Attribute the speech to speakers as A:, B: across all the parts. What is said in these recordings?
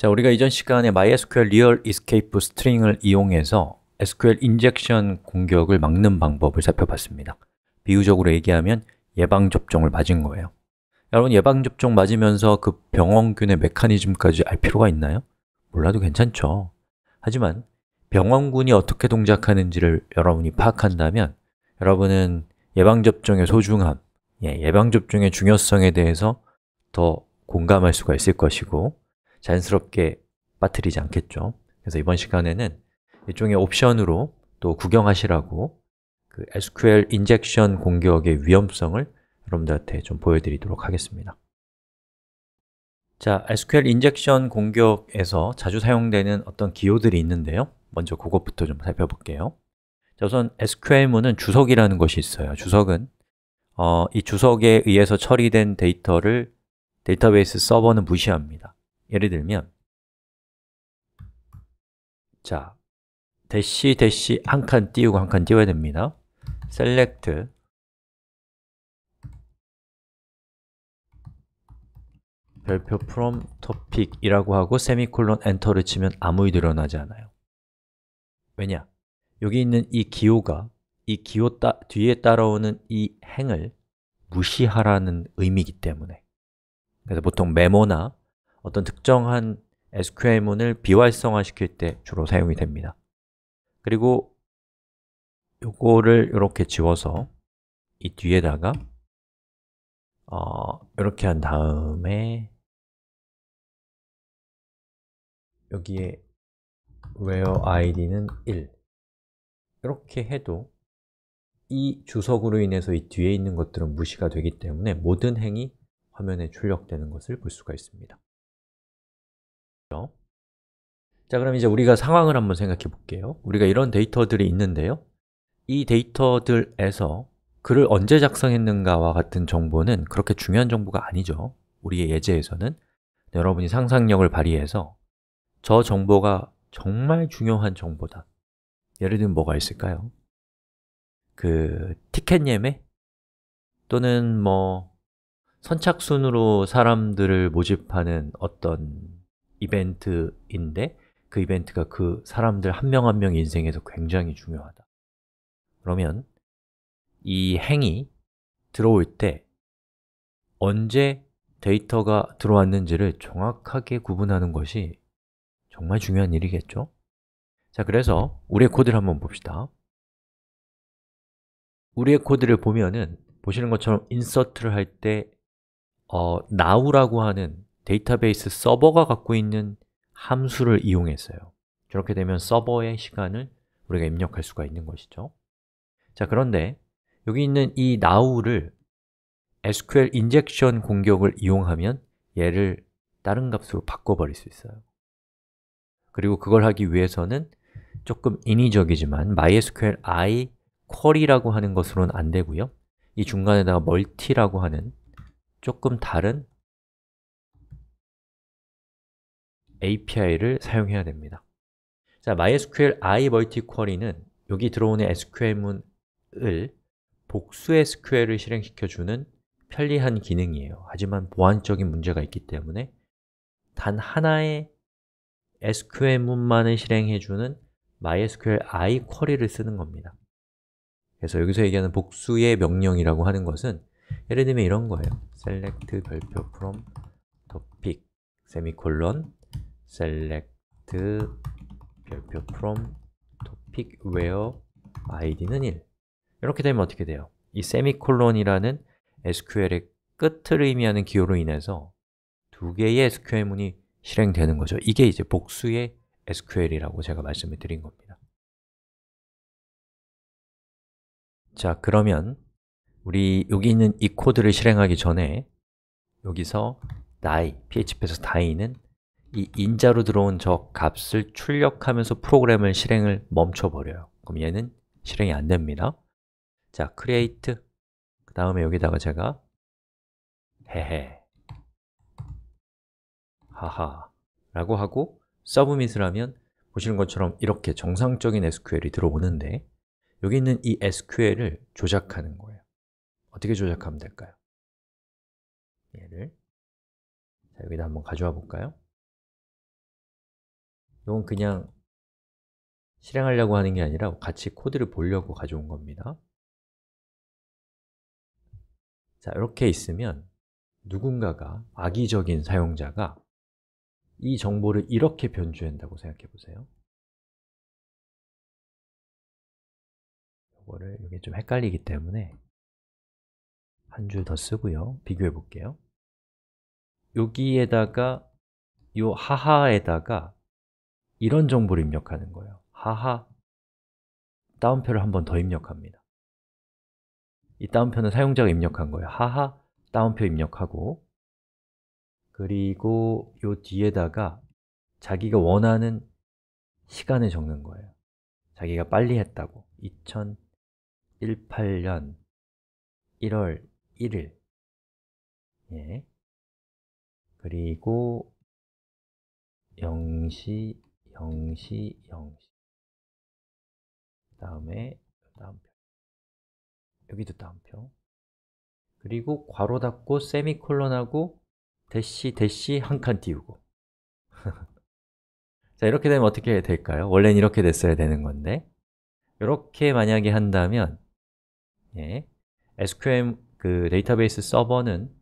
A: 자, 우리가 이전 시간에 MySQL 리얼 이스케이프 스트링을 이용해서 SQL 인젝션 공격을 막는 방법을 살펴봤습니다 비유적으로 얘기하면 예방접종을 맞은 거예요 여러분 예방접종 맞으면서 그 병원균의 메커니즘까지 알 필요가 있나요? 몰라도 괜찮죠 하지만 병원군이 어떻게 동작하는지를 여러분이 파악한다면 여러분은 예방접종의 소중함, 예, 예방접종의 중요성에 대해서 더 공감할 수가 있을 것이고 자연스럽게 빠뜨리지 않겠죠 그래서 이번 시간에는 일종의 옵션으로 또 구경하시라고 그 SQL 인젝션 공격의 위험성을 여러분들한테 좀 보여드리도록 하겠습니다 자, SQL 인젝션 공격에서 자주 사용되는 어떤 기호들이 있는데요 먼저 그것부터 좀 살펴볼게요 자, 우선 SQL문은 주석이라는 것이 있어요 주석은 어, 이 주석에 의해서 처리된 데이터를 데이터베이스 서버는 무시합니다 예를 들면 자, 대시 대시 한 칸 띄우고 한 칸 띄워야 됩니다. select 별표 from topic이라고 하고 세미콜론 엔터를 치면 아무 일도 일어나지 않아요. 왜냐? 여기 있는 이 기호가 이 기호 따, 뒤에 따라오는 이 행을 무시하라는 의미이기 때문에 그래서 보통 메모나 어떤 특정한 SQL문을 비활성화시킬 때 주로 사용이 됩니다 그리고
B: 요거를 이렇게 지워서 이 뒤에다가 어, 이렇게 한 다음에 여기에 where id는 1
A: 이렇게 해도 이 주석으로 인해서 이 뒤에 있는 것들은 무시가 되기 때문에 모든 행이 화면에 출력되는 것을 볼 수가 있습니다 자 그럼 이제 우리가 상황을 한번 생각해 볼게요 우리가 이런 데이터들이 있는데요 이 데이터들에서 글을 언제 작성했는가와 같은 정보는 그렇게 중요한 정보가 아니죠 우리의 예제에서는 여러분이 상상력을 발휘해서 저 정보가 정말 중요한 정보다 예를 들면 뭐가 있을까요? 그 티켓 예매? 또는 뭐 선착순으로 사람들을 모집하는 어떤 이벤트인데 그 이벤트가 그 사람들 한 명 한 명 인생에서 굉장히 중요하다 그러면 이 행이 들어올 때 언제 데이터가 들어왔는지를 정확하게 구분하는 것이 정말 중요한 일이겠죠? 자, 그래서 우리의 코드를 한번 봅시다 우리의 코드를 보면은 보시는 것처럼 인서트를 할 때 어, now라고 하는 데이터베이스 서버가 갖고 있는 함수를 이용했어요 저렇게 되면 서버의 시간을 우리가 입력할 수가 있는 것이죠 자, 그런데 여기 있는 이 now를 SQL 인젝션 공격을 이용하면 얘를 다른 값으로 바꿔버릴 수 있어요 그리고 그걸 하기 위해서는 조금 인위적이지만 MySQL i query라고 하는 것으로는 안 되고요 이 중간에다가 멀티라고 하는 조금 다른 API를 사용해야 됩니다 자, MySQL i 멀티 쿼리는 여기 들어오는 SQL문을 복수의 SQL을 실행시켜주는 편리한 기능이에요 하지만 보안적인 문제가 있기 때문에 단 하나의 SQL문만을 실행해주는 MySQL i 쿼리를 쓰는 겁니다 그래서 여기서 얘기하는 복수의 명령이라고 하는 것은 예를 들면 이런 거예요 select 별표 from topic semicolon select 별표 from topic where id는 1 이렇게 되면 어떻게 돼요? 이 세미콜론이라는 SQL의 끝을 의미하는 기호로 인해서 두 개의 SQL문이 실행되는 거죠 이게 이제 복수의 SQL이라고 제가 말씀을 드린 겁니다 자, 그러면 우리 여기 있는 이 코드를 실행하기 전에 여기서 die, php에서 die는 이 인자로 들어온 저 값을 출력하면서 프로그램을 실행을 멈춰버려요 그럼 얘는 실행이 안 됩니다 자, create 그 다음에 여기다가 제가 헤헤 하하 라고 하고 s u 서브밋을 하면 보시는 것처럼 이렇게 정상적인 SQL이 들어오는데
B: 여기 있는 이 SQL을 조작하는 거예요 어떻게 조작하면 될까요? 얘를 자, 여기다 한번 가져와 볼까요? 이건 그냥 실행하려고 하는 게 아니라 같이 코드를 보려고 가져온 겁니다 자,
A: 이렇게 있으면 누군가가, 악의적인 사용자가 이
B: 정보를 이렇게 변주한다고 생각해 보세요 이거를 이게 좀 헷갈리기 때문에 한 줄 더 쓰고요 비교해 볼게요 여기에다가 이
A: 하하에다가 이런 정보를 입력하는 거예요 하하 따옴표를한 번 더 입력합니다 이따옴표는 사용자가 입력한 거예요 하하 따옴표 입력하고 그리고 이 뒤에다가 자기가 원하는 시간을 적는 거예요 자기가 빨리 했다고
B: 2018년 1월 1일 예. 그리고 0시 0시, 0시 다음에 그 다음표 여기도 다음표 그리고
A: 괄호 닫고 세미콜론하고 대시 대시 한 칸 띄우고 자 이렇게 되면 어떻게 될까요? 원래는 이렇게 됐어야 되는 건데 이렇게 만약에 한다면 예, s q l 그 데이터베이스 서버는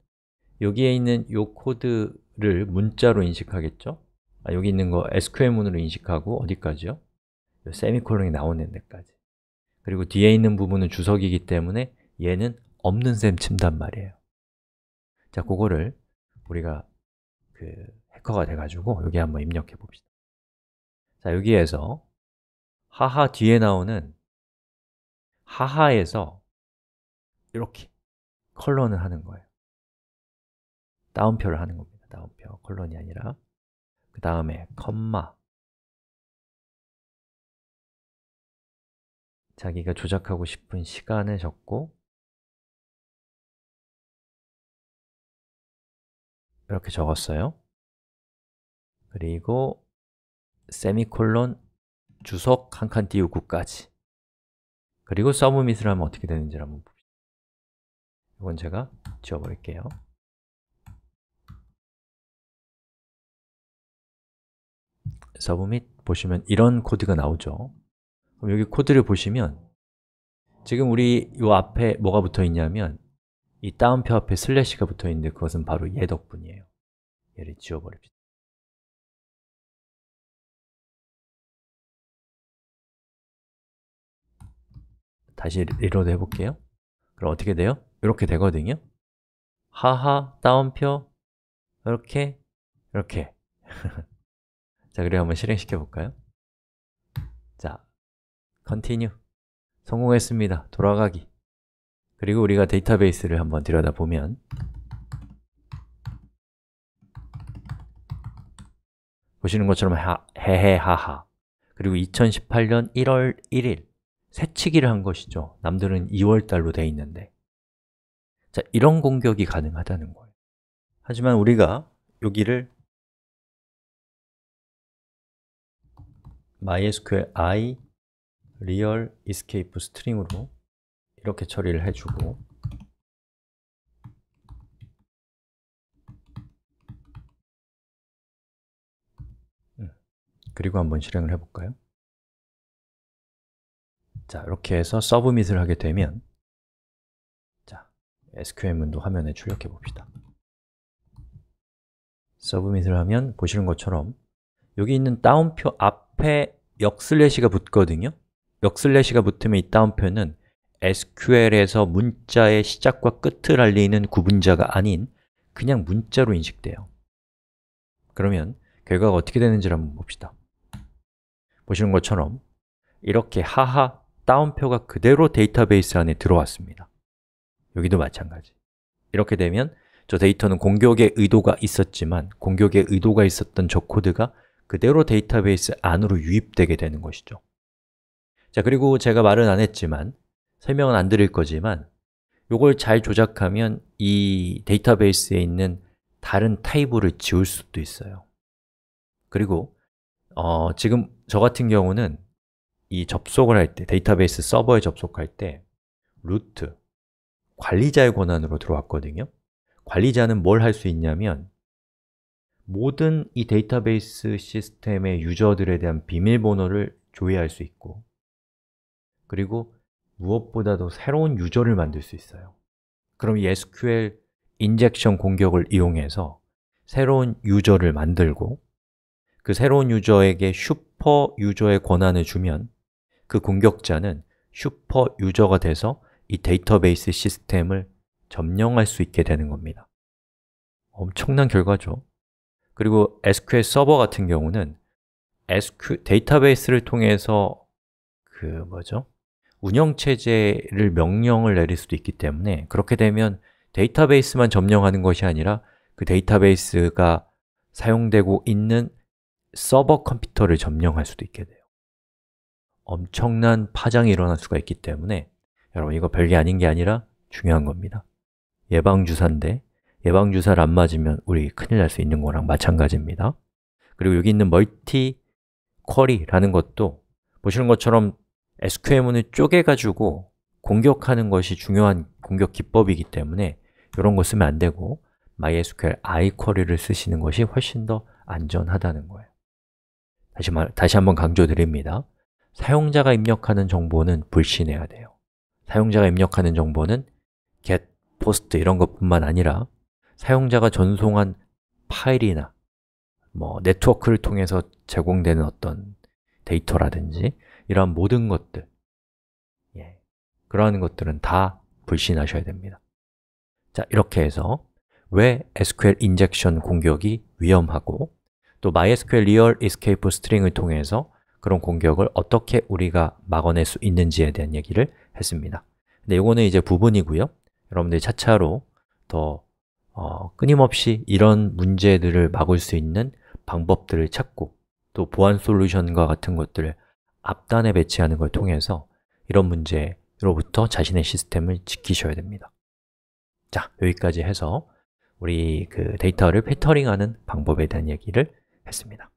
A: 여기에 있는 이 코드를 문자로 인식하겠죠? 아, 여기 있는 거 SQL문으로 인식하고 어디까지요? 세미콜론이 나오는 데까지 그리고 뒤에 있는 부분은 주석이기 때문에 얘는 없는 셈 친단 말이에요 자, 그거를 우리가 그 해커가 돼가지고 여기 한번
B: 입력해 봅시다 자, 여기에서 하하 뒤에 나오는 하하에서 이렇게 컬러는 하는 거예요 다운표를 하는 겁니다 다운표, 컬러이 아니라 그 다음에 컴마 자기가 조작하고 싶은 시간을 적고 이렇게 적었어요 그리고 세미콜론 주석 한 칸 띄우고까지 그리고 서브밋을 하면 어떻게 되는지를 한번 봅시다 이건 제가 지워버릴게요 서브밋 보시면 이런 코드가 나오죠 그럼 여기 코드를
A: 보시면 지금 우리 이 앞에 뭐가 붙어 있냐면 이따옴표 앞에
B: 슬래시가 붙어 있는데 그것은 바로 얘 덕분이에요 얘를 지워버립시다 다시 리로드 해볼게요 그럼 어떻게 돼요? 이렇게 되거든요
A: 하하, 따옴표 이렇게, 이렇게 자, 그리고 한번 실행시켜 볼까요? 자, continue 성공했습니다. 돌아가기 그리고 우리가 데이터베이스를 한번 들여다보면 보시는 것처럼 하, 헤헤하하 그리고 2018년 1월 1일 새치기를 한 것이죠 남들은 2월달로 돼 있는데 자, 이런 공격이
B: 가능하다는 거예요 하지만 우리가 여기를 MySQL i real escape string으로 이렇게 처리를 해주고 음, 그리고 한번 실행을 해볼까요?
A: 자, 이렇게 해서 서브밋을 하게 되면 자, SQL문도 화면에 출력해 봅시다 서브밋을 하면 보시는 것처럼 여기 있는 다운표 앞 앞에 역슬래시가 붙거든요 역슬래시가 붙으면 이따옴표는 SQL에서 문자의 시작과 끝을 알리는 구분자가 아닌 그냥 문자로 인식돼요 그러면 결과가 어떻게 되는지를 한번 봅시다 보시는 것처럼 이렇게 하하 따옴표가 그대로 데이터베이스 안에 들어왔습니다 여기도 마찬가지 이렇게 되면 저 데이터는 공격의 의도가 있었지만 공격의 의도가 있었던 저 코드가 그대로 데이터베이스 안으로 유입되게 되는 것이죠 자, 그리고 제가 말은 안 했지만 설명은 안 드릴 거지만 이걸 잘 조작하면 이 데이터베이스에 있는 다른 타입을 지울 수도 있어요 그리고 어, 지금 저 같은 경우는 이 접속을 할 때, 데이터베이스 서버에 접속할 때 루트, 관리자의 권한으로 들어왔거든요 관리자는 뭘 할 수 있냐면 모든 이 데이터베이스 시스템의 유저들에 대한 비밀번호를 조회할 수 있고 그리고 무엇보다도 새로운 유저를 만들 수 있어요 그럼 SQL 인젝션 공격을 이용해서 새로운 유저를 만들고 그 새로운 유저에게 슈퍼 유저의 권한을 주면 그 공격자는 슈퍼 유저가 돼서 이 데이터베이스 시스템을 점령할 수 있게 되는 겁니다 엄청난 결과죠 그리고 SQL 서버 같은 경우는 SQ l 데이터베이스를 통해서 그 뭐죠? 운영체제를 명령을 내릴 수도 있기 때문에 그렇게 되면 데이터베이스만 점령하는 것이 아니라 그 데이터베이스가 사용되고 있는 서버 컴퓨터를 점령할 수도 있게 돼요 엄청난 파장이 일어날 수가 있기 때문에 여러분 이거 별게 아닌 게 아니라 중요한 겁니다 예방주사인데 예방주사를 안 맞으면 우리 큰일 날 수 있는 거랑 마찬가지입니다 그리고 여기 있는 멀티 쿼리라는 것도 보시는 것처럼 s q l 문을 쪼개가지고 공격하는 것이 중요한 공격 기법이기 때문에 이런 거 쓰면 안 되고 MySQL i q u e 를 쓰시는 것이 훨씬 더 안전하다는 거예요 다시, 말, 다시 한번 강조드립니다 사용자가 입력하는 정보는 불신해야 돼요 사용자가 입력하는 정보는 get, post 이런 것뿐만 아니라 사용자가 전송한 파일이나 뭐 네트워크를 통해서 제공되는 어떤 데이터라든지 이러한 모든 것들 예. 그러한 것들은 다 불신하셔야 됩니다 자, 이렇게 해서 왜 SQL 인젝션 공격이 위험하고 또 MySQL Real Escape String을 통해서 그런 공격을 어떻게 우리가 막아낼 수 있는지에 대한 얘기를 했습니다 근데 이거는 이제 부분이고요 여러분들이 차차로 더 어, 끊임없이 이런 문제들을 막을 수 있는 방법들을 찾고 또 보안 솔루션과 같은 것들을 앞단에 배치하는 걸 통해서 이런 문제로부터 자신의 시스템을 지키셔야 됩니다 자, 여기까지
B: 해서 우리 그 데이터를 패터링하는 방법에 대한 얘기를 했습니다